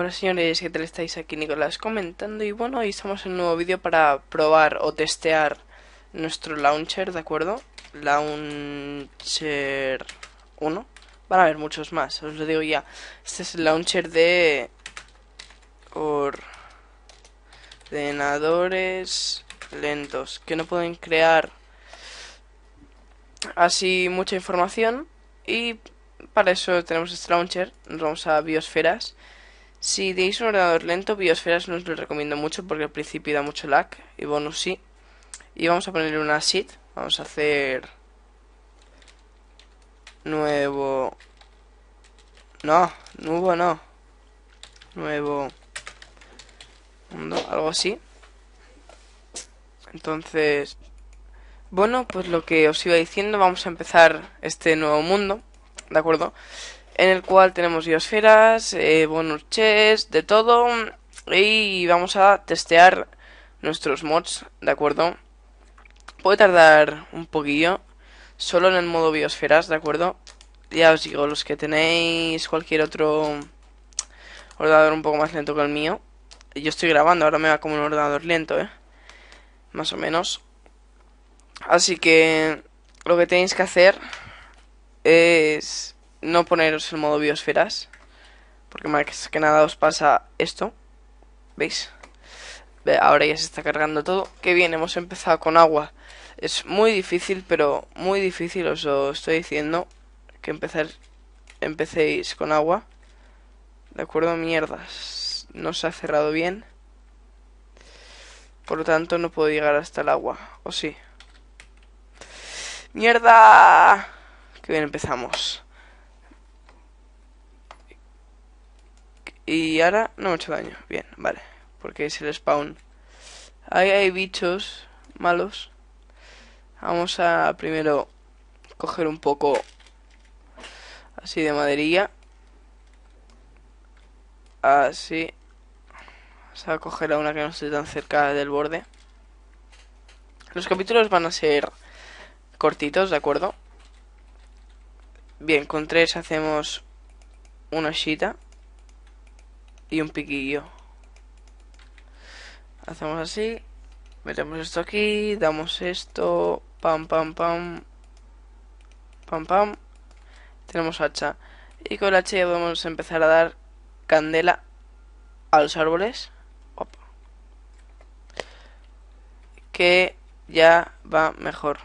Hola señores, ¿qué tal estáis? Aquí Nicolás comentando y bueno, hoy estamos en un nuevo vídeo para probar o testear nuestro launcher, ¿de acuerdo? Launcher 1 Van a haber muchos más, os lo digo ya Este es el launcher de ordenadores lentos Que no pueden crear así mucha información Y para eso tenemos este launcher Nos vamos a biosferas si tenéis un ordenador lento, Biosferas no os lo recomiendo mucho porque al principio da mucho lag y bonus sí. Y vamos a ponerle una sit. Vamos a hacer nuevo. No, nuevo no. Nuevo mundo, algo así. Entonces, bueno, pues lo que os iba diciendo, vamos a empezar este nuevo mundo, ¿de acuerdo? en el cual tenemos biosferas, eh, bonus de todo. Y vamos a testear nuestros mods, ¿de acuerdo? Puede tardar un poquillo, solo en el modo biosferas, ¿de acuerdo? Ya os digo, los que tenéis cualquier otro ordenador un poco más lento que el mío. Yo estoy grabando, ahora me va como un ordenador lento, ¿eh? Más o menos. Así que lo que tenéis que hacer es no poneros el modo biosferas. Porque más que nada os pasa esto. ¿Veis? Ahora ya se está cargando todo. Qué bien, hemos empezado con agua. Es muy difícil, pero muy difícil, os lo estoy diciendo. Que empezar, empecéis con agua. De acuerdo, mierdas. No se ha cerrado bien. Por lo tanto, no puedo llegar hasta el agua. ¿O sí? ¡Mierda! ¡Qué bien empezamos. Y ahora no me he hecho daño. Bien, vale. Porque es el spawn. Ahí hay bichos malos. Vamos a primero coger un poco así de madería Así. Vamos a coger a una que no esté tan cerca del borde. Los capítulos van a ser cortitos, ¿de acuerdo? Bien, con tres hacemos una chita y un piquillo. Hacemos así. Metemos esto aquí. Damos esto. Pam, pam, pam. Pam, pam. Tenemos hacha. Y con la hacha ya podemos empezar a dar candela a los árboles. Que ya va mejor.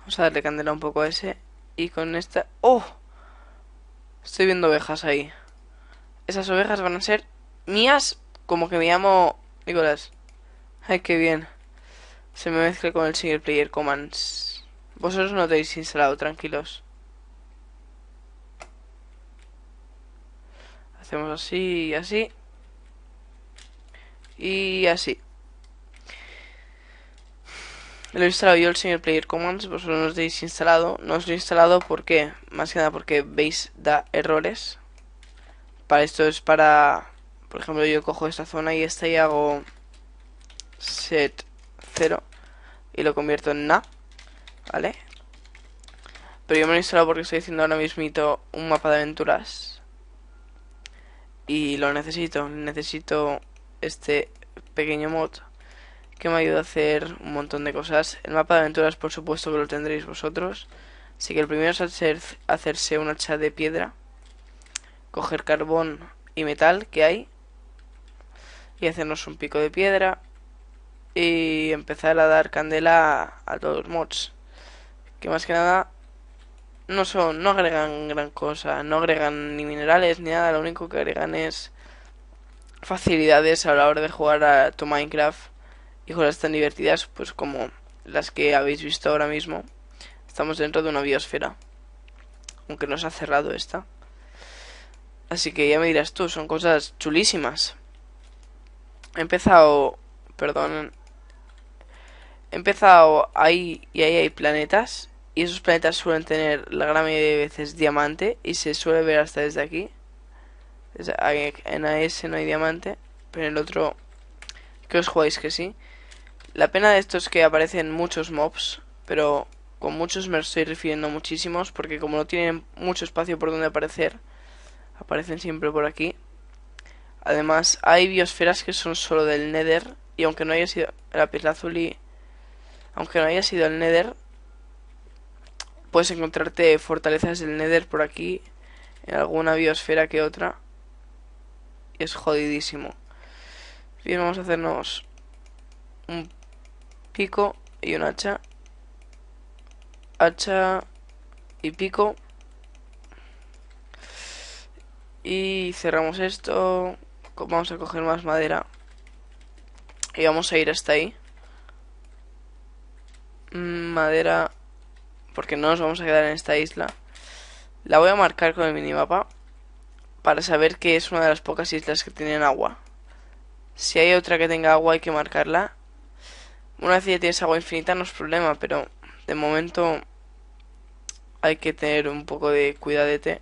Vamos a darle candela un poco a ese. Y con esta... ¡Oh! Estoy viendo ovejas ahí esas ovejas van a ser mías, como que me llamo Nicolás. Ay, qué bien. Se me mezcla con el single player commands. Vosotros no tenéis instalado, tranquilos. Hacemos así y así. Y así. Lo he instalado yo el single player commands, vosotros no lo tenéis instalado. No os lo he instalado porque, más que nada porque veis, da errores esto es para... Por ejemplo, yo cojo esta zona y esta y hago set 0 y lo convierto en na, ¿vale? Pero yo me lo he instalado porque estoy haciendo ahora mismo un mapa de aventuras. Y lo necesito, necesito este pequeño mod que me ayuda a hacer un montón de cosas. El mapa de aventuras por supuesto que lo tendréis vosotros. Así que el primero es hacer, hacerse un hacha de piedra coger carbón y metal que hay y hacernos un pico de piedra y empezar a dar candela a, todos los mods que más que nada no son no agregan gran cosa no agregan ni minerales ni nada lo único que agregan es facilidades a la hora de jugar a tu Minecraft y cosas tan divertidas pues como las que habéis visto ahora mismo estamos dentro de una biosfera aunque nos ha cerrado esta Así que ya me dirás tú, son cosas chulísimas. He empezado, perdón, he empezado ahí y ahí hay planetas y esos planetas suelen tener la gran mayoría de veces diamante y se suele ver hasta desde aquí. En AS no hay diamante, pero en el otro, que os jugáis que sí. La pena de esto es que aparecen muchos mobs, pero con muchos me estoy refiriendo muchísimos porque como no tienen mucho espacio por donde aparecer, aparecen siempre por aquí. Además, hay biosferas que son solo del Nether y aunque no haya sido la y aunque no haya sido el Nether, puedes encontrarte fortalezas del Nether por aquí en alguna biosfera que otra. Y es jodidísimo. Bien, vamos a hacernos un pico y un hacha. Hacha y pico. Y cerramos esto. Vamos a coger más madera. Y vamos a ir hasta ahí. Mm, madera. Porque no nos vamos a quedar en esta isla. La voy a marcar con el minimapa. Para saber que es una de las pocas islas que tienen agua. Si hay otra que tenga agua hay que marcarla. Una vez ya tienes agua infinita no es problema, pero de momento hay que tener un poco de cuidadete.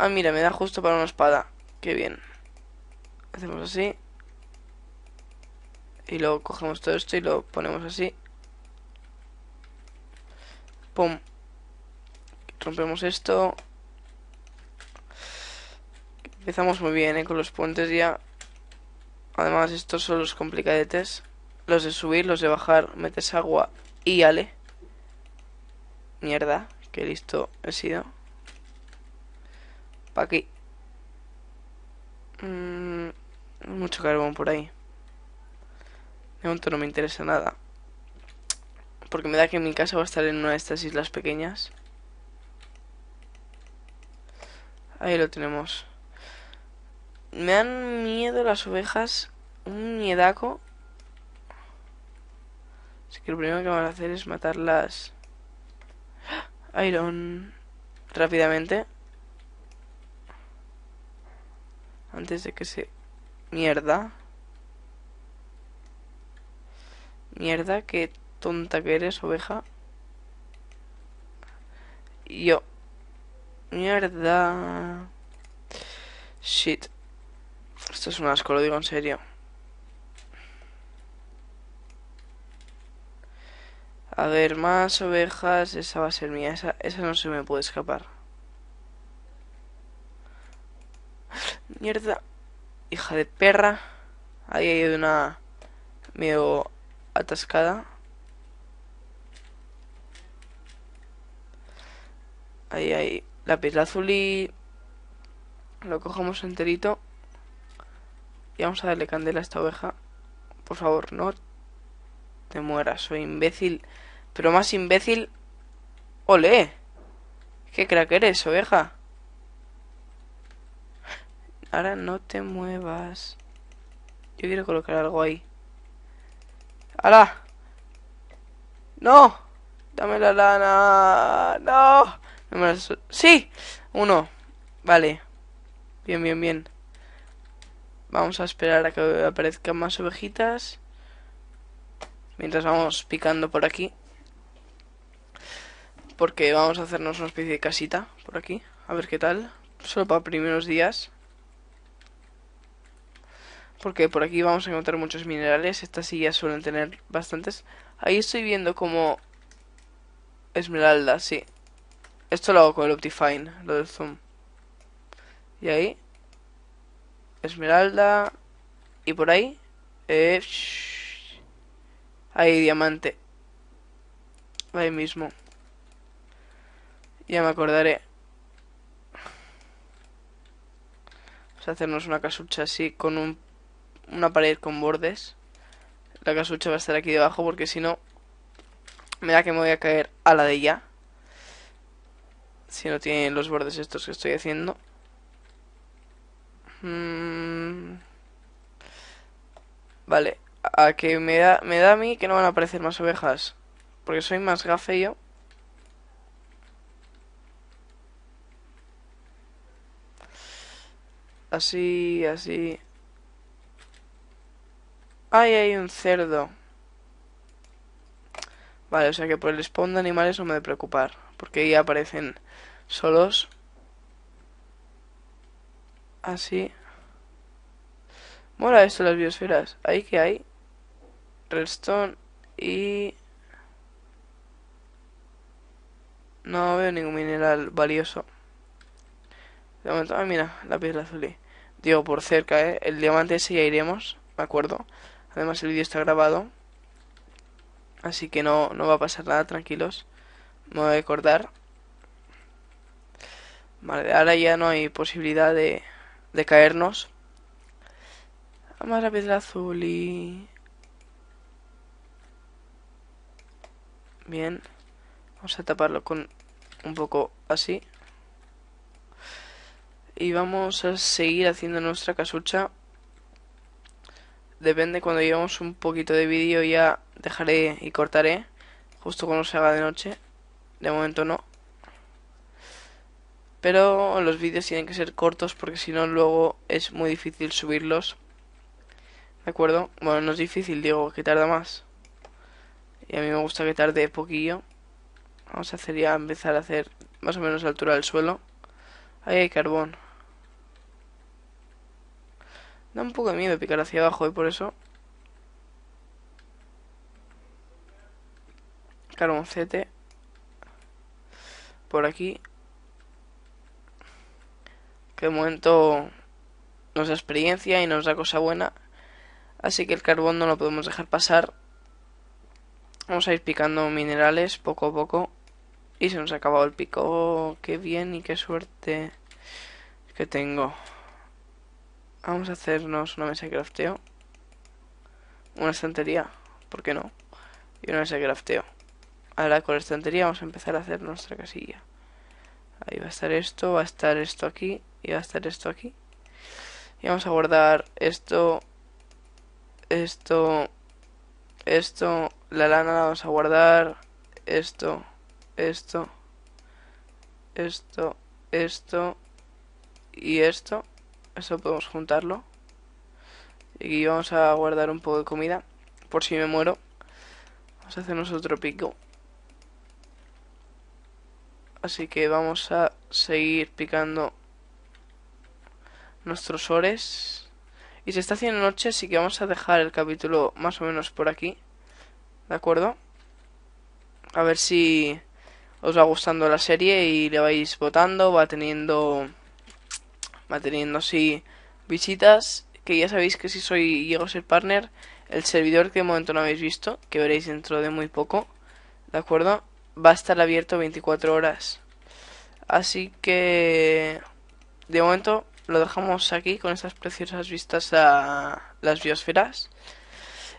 Ah, mira, me da justo para una espada. Qué bien. Hacemos así. Y luego cogemos todo esto y lo ponemos así. Pum. Rompemos esto. Empezamos muy bien, ¿eh? Con los puentes ya. Además, estos son los complicadetes. Los de subir, los de bajar, metes agua y ale. Mierda, qué listo he sido. Para aquí. Mm, mucho carbón por ahí. De momento no me interesa nada. Porque me da que mi casa va a estar en una de estas islas pequeñas. Ahí lo tenemos. Me dan miedo las ovejas. Un miedaco. Así que lo primero que van a hacer es matarlas. Iron. Rápidamente. Antes de que se... Mierda. Mierda, qué tonta que eres, oveja. Yo. Mierda. Shit. Esto es un asco, lo digo en serio. A ver, más ovejas. Esa va a ser mía. Esa, esa no se me puede escapar. Mierda. Hija de perra. Ahí hay una medio atascada. Ahí hay lápiz y Lo cojamos enterito. Y vamos a darle candela a esta oveja. Por favor, no te mueras, soy imbécil. Pero más imbécil. ¡Ole! ¿Qué crack eres, oveja? Ahora no te muevas. Yo quiero colocar algo ahí. ¡Hala! ¡No! ¡Dame la lana! ¡No! ¡Sí! Uno. Vale. Bien, bien, bien. Vamos a esperar a que aparezcan más ovejitas. Mientras vamos picando por aquí. Porque vamos a hacernos una especie de casita por aquí. A ver qué tal. Solo para primeros días porque por aquí vamos a encontrar muchos minerales, estas sí suelen tener bastantes. Ahí estoy viendo como esmeralda, sí. Esto lo hago con el Optifine, lo del zoom. Y ahí, esmeralda, y por ahí, eh, ahí diamante. Ahí mismo. Ya me acordaré. Vamos a hacernos una casucha así con un una pared con bordes. La casucha va a estar aquí debajo porque si no me da que me voy a caer a la de ella Si no tiene los bordes estos que estoy haciendo. Mm. Vale, a que me da, me da a mí que no van a aparecer más ovejas. Porque soy más gafe yo. Así, así. Ahí hay un cerdo! Vale, o sea que por el spawn de animales no me de preocupar. Porque ahí aparecen solos. Así. Mola esto las biosferas. Ahí que hay. Redstone y... No veo ningún mineral valioso. De momento, ah, mira, la piedra azul. Digo, por cerca, ¿eh? El diamante sí ya iremos, me acuerdo. Además el vídeo está grabado. Así que no, va a pasar nada, tranquilos. Me voy a recordar Vale, ahora ya no hay posibilidad de, de caernos. Vamos a la piedra azul y... Bien. Vamos a taparlo con un poco así. Y vamos a seguir haciendo nuestra casucha depende cuando llevamos un poquito de vídeo ya dejaré y cortaré justo cuando se haga de noche de momento no pero los vídeos tienen que ser cortos porque si no luego es muy difícil subirlos de acuerdo bueno no es difícil digo que tarda más y a mí me gusta que tarde poquillo vamos a hacer ya empezar a hacer más o menos la altura del suelo ahí hay carbón Da un poco de miedo picar hacia abajo y ¿eh? por eso... Carboncete. Por aquí. Que momento nos da experiencia y nos da cosa buena. Así que el carbón no lo podemos dejar pasar. Vamos a ir picando minerales poco a poco. Y se nos ha acabado el pico. Oh, qué bien y qué suerte que tengo. Vamos a hacernos una mesa de crafteo. Una estantería, ¿por qué no? Y una mesa de crafteo. Ahora con la estantería vamos a empezar a hacer nuestra casilla. Ahí va a estar esto, va a estar esto aquí y va a estar esto aquí. Y vamos a guardar esto, esto, esto, la lana la vamos a guardar, esto, esto, esto, esto y esto eso podemos juntarlo. Y vamos a guardar un poco de comida. Por si me muero. Vamos a hacernos otro pico. Así que vamos a seguir picando nuestros ores. Y se está haciendo noche, así que vamos a dejar el capítulo más o menos por aquí. ¿De acuerdo? A ver si os va gustando la serie y le vais votando, va teniendo manteniendo así visitas, que ya sabéis que si soy llego a ser partner, el servidor que de momento no habéis visto, que veréis dentro de muy poco, ¿de acuerdo? Va a estar abierto 24 horas. Así que de momento lo dejamos aquí con estas preciosas vistas a las biosferas.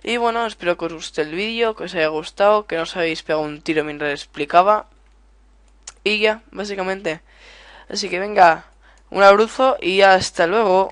Y bueno, espero que os guste el vídeo, que os haya gustado, que no os habéis pegado un tiro mientras explicaba. Y ya, básicamente. Así que venga, un abrazo y hasta luego.